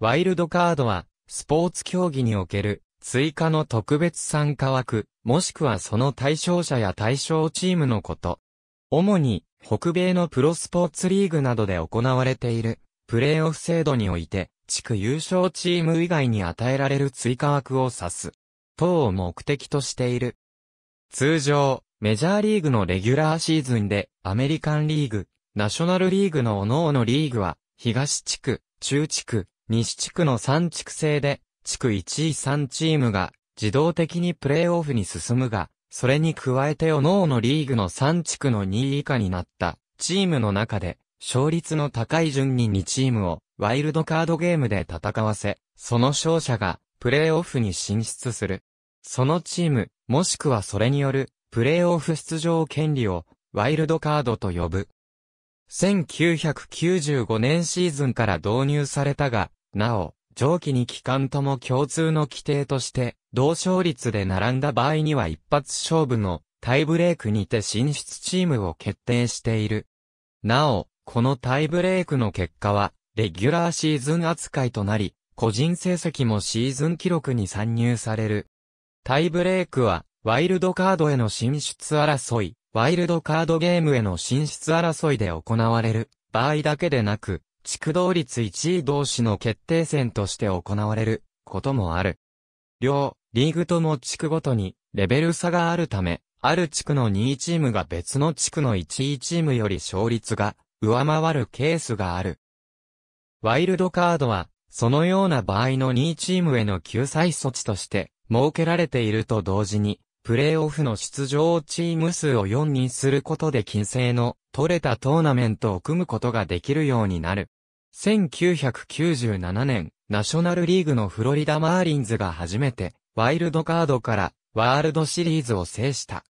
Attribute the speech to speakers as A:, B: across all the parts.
A: ワイルドカードは、スポーツ競技における、追加の特別参加枠、もしくはその対象者や対象チームのこと。主に、北米のプロスポーツリーグなどで行われている、プレーオフ制度において、地区優勝チーム以外に与えられる追加枠を指す。等を目的としている。通常、メジャーリーグのレギュラーシーズンで、アメリカンリーグ、ナショナルリーグの各々リーグは、東地区、中地区、西地区の3地区制で、地区1位3チームが自動的にプレーオフに進むが、それに加えておのおのリーグの3地区の2位以下になったチームの中で、勝率の高い順に2チームをワイルドカードゲームで戦わせ、その勝者がプレーオフに進出する。そのチーム、もしくはそれによるプレーオフ出場権利をワイルドカードと呼ぶ。1995年シーズンから導入されたが、なお、上記に機関とも共通の規定として、同勝率で並んだ場合には一発勝負のタイブレークにて進出チームを決定している。なお、このタイブレークの結果は、レギュラーシーズン扱いとなり、個人成績もシーズン記録に参入される。タイブレークは、ワイルドカードへの進出争い、ワイルドカードゲームへの進出争いで行われる場合だけでなく、地区同率1位同士の決定戦として行われることもある。両、リーグとも地区ごとにレベル差があるため、ある地区の2位チームが別の地区の1位チームより勝率が上回るケースがある。ワイルドカードは、そのような場合の2位チームへの救済措置として設けられていると同時に、プレイオフの出場チーム数を4にすることで金星の取れたトーナメントを組むことができるようになる。1997年、ナショナルリーグのフロリダ・マーリンズが初めて、ワイルドカードからワールドシリーズを制した。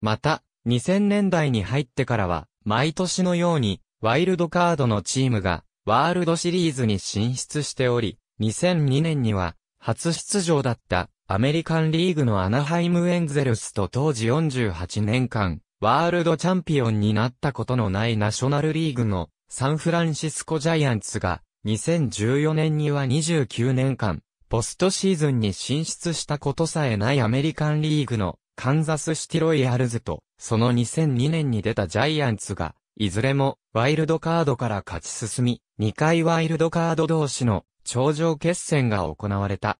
A: また、2000年代に入ってからは、毎年のように、ワイルドカードのチームが、ワールドシリーズに進出しており、2002年には、初出場だった、アメリカンリーグのアナハイムエンゼルスと当時48年間、ワールドチャンピオンになったことのないナショナルリーグのサンフランシスコジャイアンツが2014年には29年間、ポストシーズンに進出したことさえないアメリカンリーグのカンザスシティロイヤルズと、その2002年に出たジャイアンツが、いずれもワイルドカードから勝ち進み、2回ワイルドカード同士の頂上決戦が行われた。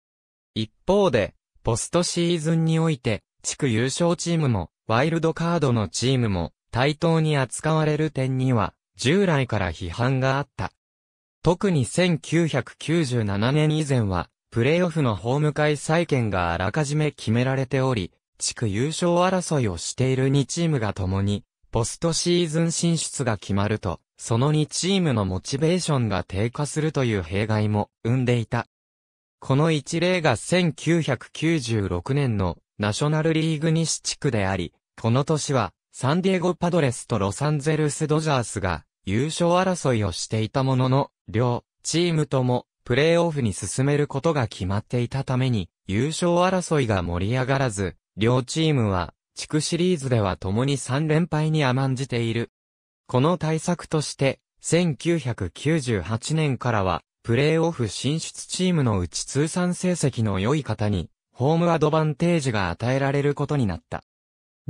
A: 一方で、ポストシーズンにおいて、地区優勝チームも、ワイルドカードのチームも、対等に扱われる点には、従来から批判があった。特に1997年以前は、プレイオフのホーム会再建があらかじめ決められており、地区優勝争いをしている2チームが共に、ポストシーズン進出が決まると、その2チームのモチベーションが低下するという弊害も生んでいた。この一例が1996年のナショナルリーグ西地区であり、この年はサンディエゴパドレスとロサンゼルスドジャースが優勝争いをしていたものの、両チームともプレーオフに進めることが決まっていたために優勝争いが盛り上がらず、両チームは地区シリーズでは共に3連敗に甘んじている。この対策として、1998年からは、プレーオフ進出チームのうち通算成績の良い方に、ホームアドバンテージが与えられることになった。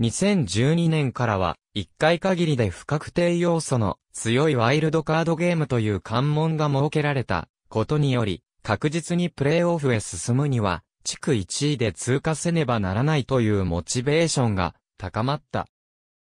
A: 2012年からは、1回限りで不確定要素の強いワイルドカードゲームという関門が設けられたことにより、確実にプレイオフへ進むには、地区1位で通過せねばならないというモチベーションが高まった。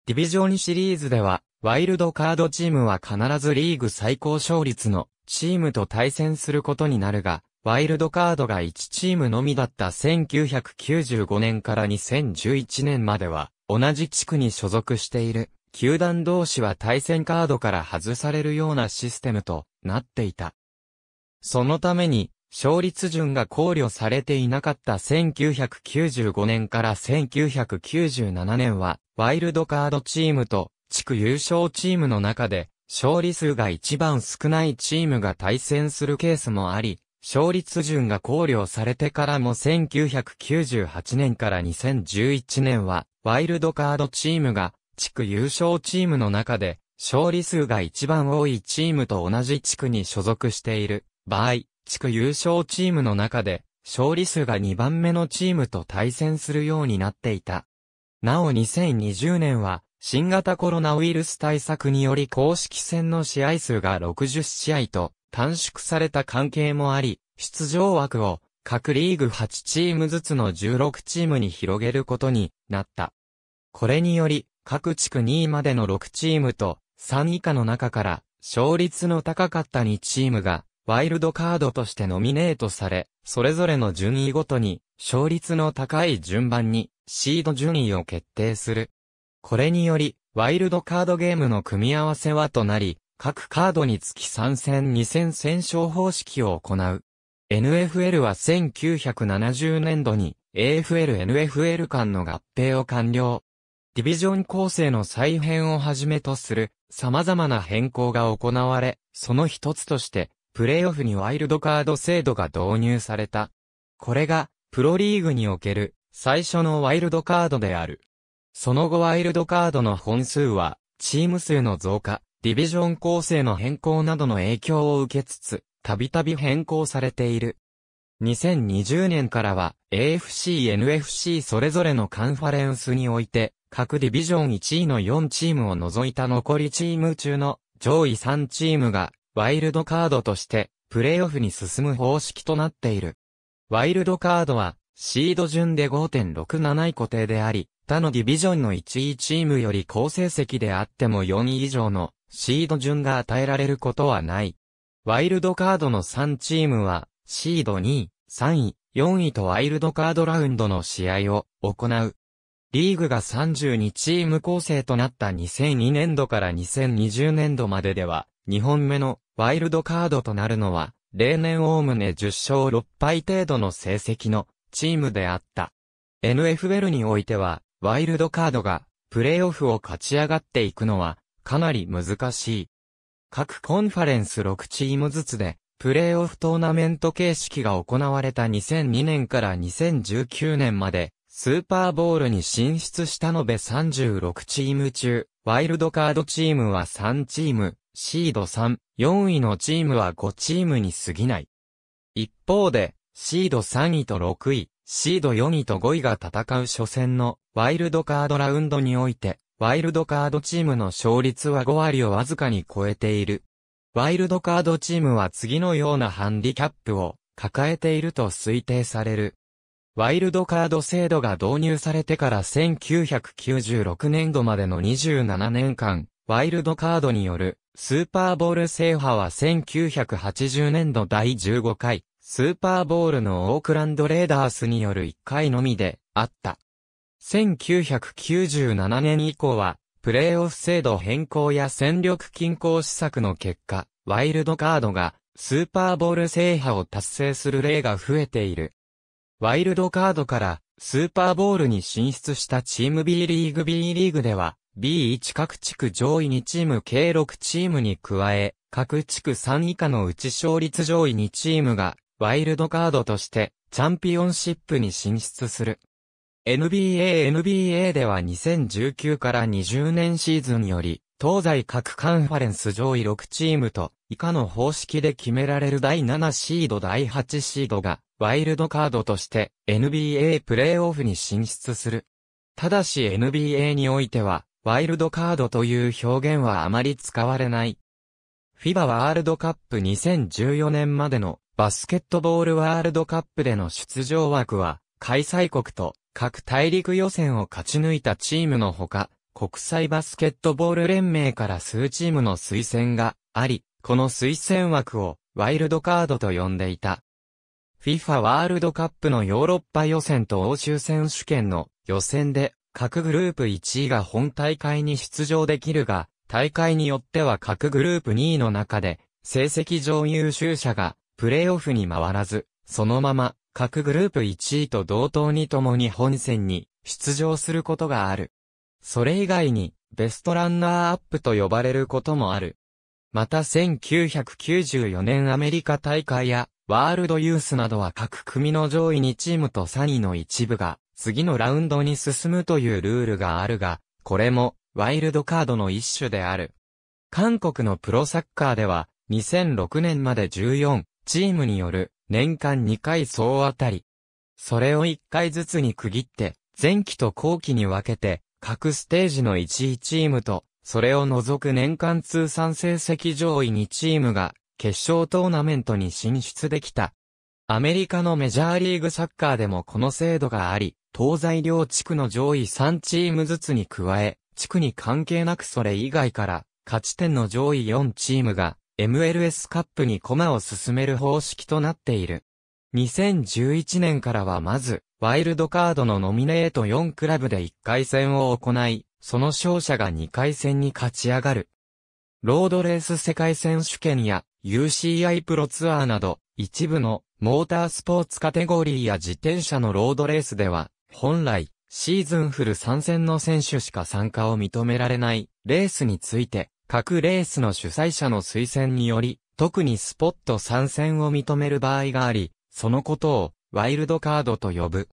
A: ディビジョンシリーズでは、ワイルドカードチームは必ずリーグ最高勝率のチームと対戦することになるが、ワイルドカードが1チームのみだった1995年から2011年までは、同じ地区に所属している、球団同士は対戦カードから外されるようなシステムとなっていた。そのために、勝率順が考慮されていなかった1995年から1997年は、ワイルドカードチームと、地区優勝チームの中で、勝利数が一番少ないチームが対戦するケースもあり、勝率順が考慮されてからも1998年から2011年は、ワイルドカードチームが、地区優勝チームの中で、勝利数が一番多いチームと同じ地区に所属している場合、地区優勝チームの中で、勝利数が2番目のチームと対戦するようになっていた。なお2020年は、新型コロナウイルス対策により公式戦の試合数が60試合と短縮された関係もあり、出場枠を各リーグ8チームずつの16チームに広げることになった。これにより、各地区2位までの6チームと3以下の中から勝率の高かった2チームがワイルドカードとしてノミネートされ、それぞれの順位ごとに勝率の高い順番にシード順位を決定する。これにより、ワイルドカードゲームの組み合わせはとなり、各カードにつき3戦2戦戦勝方式を行う。NFL は1970年度に AFL、NFL 間の合併を完了。ディビジョン構成の再編をはじめとする様々な変更が行われ、その一つとしてプレイオフにワイルドカード制度が導入された。これがプロリーグにおける最初のワイルドカードである。その後ワイルドカードの本数はチーム数の増加、ディビジョン構成の変更などの影響を受けつつ、たびたび変更されている。2020年からは AFC、NFC それぞれのカンファレンスにおいて、各ディビジョン1位の4チームを除いた残りチーム中の上位3チームがワイルドカードとしてプレイオフに進む方式となっている。ワイルドカードはシード順で5.67位固定であり、他のディビジョンの1位チームより高成績であっても4位以上のシード順が与えられることはない。ワイルドカードの3チームは、シード2位、3位、4位とワイルドカードラウンドの試合を行う。リーグが32チーム構成となった2002年度から2020年度まででは、2本目のワイルドカードとなるのは、例年おおむね10勝6敗程度の成績のチームであった。NFL においては、ワイルドカードがプレーオフを勝ち上がっていくのは、かなり難しい。各コンファレンス6チームずつで、プレーオフトーナメント形式が行われた2002年から2019年まで、スーパーボールに進出した延べ36チーム中、ワイルドカードチームは3チーム、シード3、4位のチームは5チームに過ぎない。一方で、シード3位と6位、シード4位と5位が戦う初戦のワイルドカードラウンドにおいて、ワイルドカードチームの勝率は5割をわずかに超えている。ワイルドカードチームは次のようなハンディキャップを抱えていると推定される。ワイルドカード制度が導入されてから1996年度までの27年間、ワイルドカードによるスーパーボール制覇は1980年度第15回、スーパーボールのオークランドレーダースによる1回のみであった。1997年以降は、プレーオフ制度変更や戦力均衡施策の結果、ワイルドカードがスーパーボール制覇を達成する例が増えている。ワイルドカードからスーパーボールに進出したチーム B リーグ B リーグでは B1 各地区上位2チーム計6チームに加え各地区3以下のうち勝率上位2チームがワイルドカードとしてチャンピオンシップに進出する。NBA NBA では2019から20年シーズンより、東西各カンファレンス上位6チームと、以下の方式で決められる第7シード第8シードが、ワイルドカードとして NBA プレーオフに進出する。ただし NBA においては、ワイルドカードという表現はあまり使われない。FIBA ワールドカップ2014年までのバスケットボールワールドカップでの出場枠は、開催国と各大陸予選を勝ち抜いたチームのほか、国際バスケットボール連盟から数チームの推薦があり、この推薦枠をワイルドカードと呼んでいた。FIFA ワールドカップのヨーロッパ予選と欧州選手権の予選で各グループ1位が本大会に出場できるが、大会によっては各グループ2位の中で成績上優秀者がプレーオフに回らず、そのまま各グループ1位と同等にともに本戦に出場することがある。それ以外に、ベストランナーアップと呼ばれることもある。また1994年アメリカ大会やワールドユースなどは各組の上位2チームと3位の一部が次のラウンドに進むというルールがあるが、これもワイルドカードの一種である。韓国のプロサッカーでは2006年まで14チームによる年間2回総当たり。それを1回ずつに区切って、前期と後期に分けて、各ステージの1位チームと、それを除く年間通算成績上位2チームが、決勝トーナメントに進出できた。アメリカのメジャーリーグサッカーでもこの制度があり、東西両地区の上位3チームずつに加え、地区に関係なくそれ以外から、勝ち点の上位4チームが、MLS カップに駒を進める方式となっている。2011年からはまず、ワイルドカードのノミネート4クラブで1回戦を行い、その勝者が2回戦に勝ち上がる。ロードレース世界選手権や UCI プロツアーなど、一部のモータースポーツカテゴリーや自転車のロードレースでは、本来、シーズンフル参戦の選手しか参加を認められないレースについて、各レースの主催者の推薦により、特にスポット参戦を認める場合があり、そのことをワイルドカードと呼ぶ。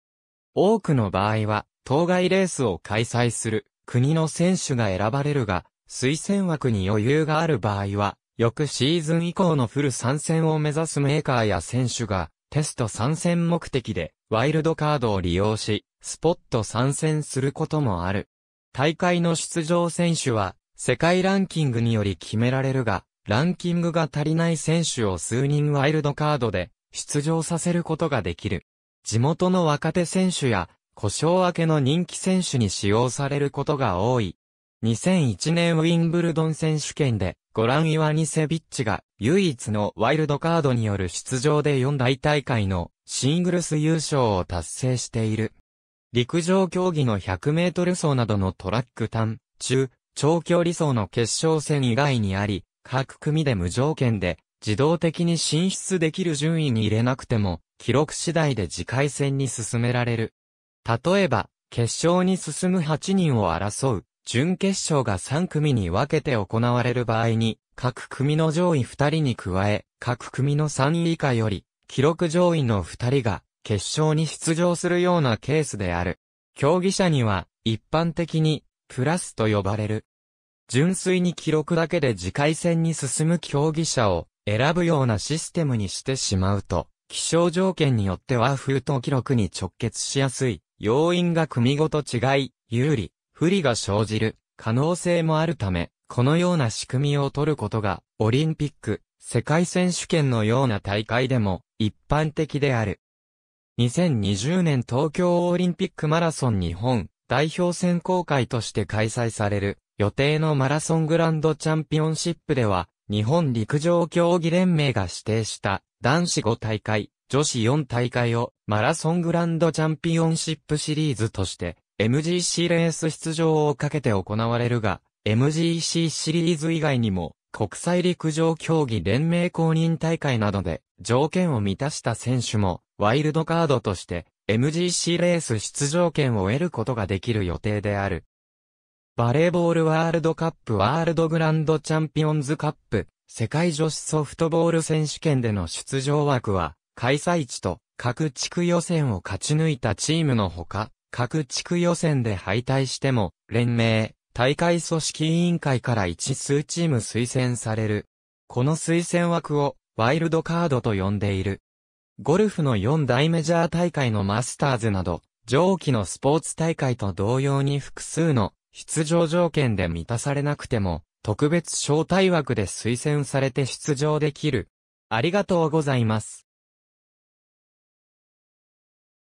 A: 多くの場合は、当該レースを開催する国の選手が選ばれるが、推薦枠に余裕がある場合は、翌シーズン以降のフル参戦を目指すメーカーや選手が、テスト参戦目的で、ワイルドカードを利用し、スポット参戦することもある。大会の出場選手は、世界ランキングにより決められるが、ランキングが足りない選手を数人ワイルドカードで出場させることができる。地元の若手選手や故障明けの人気選手に使用されることが多い。2001年ウィンブルドン選手権で、ゴラン・イワニセビッチが唯一のワイルドカードによる出場で4大大会のシングルス優勝を達成している。陸上競技の100メートル走などのトラック単、中、長距離走の決勝戦以外にあり、各組で無条件で自動的に進出できる順位に入れなくても、記録次第で次回戦に進められる。例えば、決勝に進む8人を争う、準決勝が3組に分けて行われる場合に、各組の上位2人に加え、各組の3位以下より、記録上位の2人が、決勝に出場するようなケースである。競技者には、一般的に、プラスと呼ばれる。純粋に記録だけで次回戦に進む競技者を選ぶようなシステムにしてしまうと、気象条件によっては封筒記録に直結しやすい、要因が組ごと違い、有利、不利が生じる可能性もあるため、このような仕組みを取ることが、オリンピック、世界選手権のような大会でも一般的である。2020年東京オリンピックマラソン日本代表選考会として開催される予定のマラソングランドチャンピオンシップでは、日本陸上競技連盟が指定した男子5大会、女子4大会をマラソングランドチャンピオンシップシリーズとして MGC レース出場をかけて行われるが、MGC シリーズ以外にも国際陸上競技連盟公認大会などで条件を満たした選手もワイルドカードとして MGC レース出場権を得ることができる予定である。バレーボールワールドカップワールドグランドチャンピオンズカップ世界女子ソフトボール選手権での出場枠は開催地と各地区予選を勝ち抜いたチームのほか各地区予選で敗退しても連盟大会組織委員会から一数チーム推薦される。この推薦枠をワイルドカードと呼んでいる。ゴルフの4大メジャー大会のマスターズなど、上記のスポーツ大会と同様に複数の出場条件で満たされなくても、特別招待枠で推薦されて出場できる。ありがとうございます。